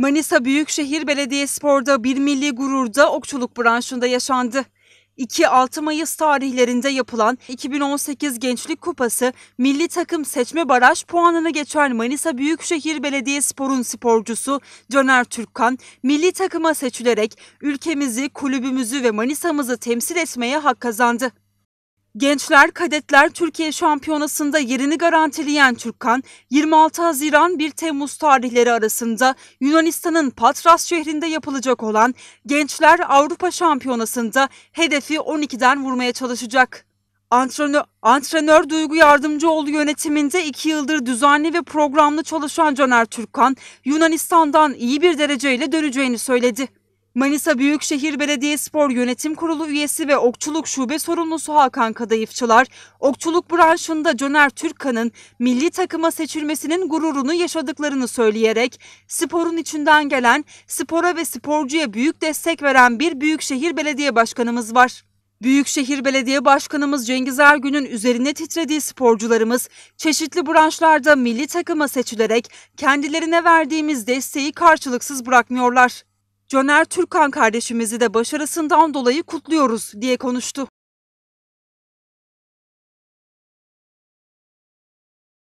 Manisa Büyükşehir Belediyespor'da bir milli gururda okçuluk branşında yaşandı. 2-6 Mayıs tarihlerinde yapılan 2018 Gençlik Kupası milli takım seçme baraj puanını geçen Manisa Büyükşehir Belediyespor'un sporcusu Caner Türkkan milli takıma seçilerek ülkemizi, kulübümüzü ve Manisa'mızı temsil etmeye hak kazandı. Gençler Kadetler Türkiye Şampiyonası'nda yerini garantileyen Türkan, 26 Haziran 1 Temmuz tarihleri arasında Yunanistan'ın Patras şehrinde yapılacak olan Gençler Avrupa Şampiyonası'nda hedefi 12'den vurmaya çalışacak. Antrenör, antrenör Duygu Yardımcıoğlu yönetiminde iki yıldır düzenli ve programlı çalışan Caner Türkan, Yunanistan'dan iyi bir dereceyle döneceğini söyledi. Manisa Büyükşehir Belediye Spor Yönetim Kurulu üyesi ve okçuluk şube sorumlusu Hakan Kadayıfçılar, okçuluk branşında Caner Türkkan'ın milli takıma seçilmesinin gururunu yaşadıklarını söyleyerek, sporun içinden gelen, spora ve sporcuya büyük destek veren bir Büyükşehir Belediye Başkanımız var. Büyükşehir Belediye Başkanımız Cengiz Ergün'ün üzerine titrediği sporcularımız çeşitli branşlarda milli takıma seçilerek kendilerine verdiğimiz desteği karşılıksız bırakmıyorlar. Caner Türkan kardeşimizi de başarısından dolayı kutluyoruz diye konuştu.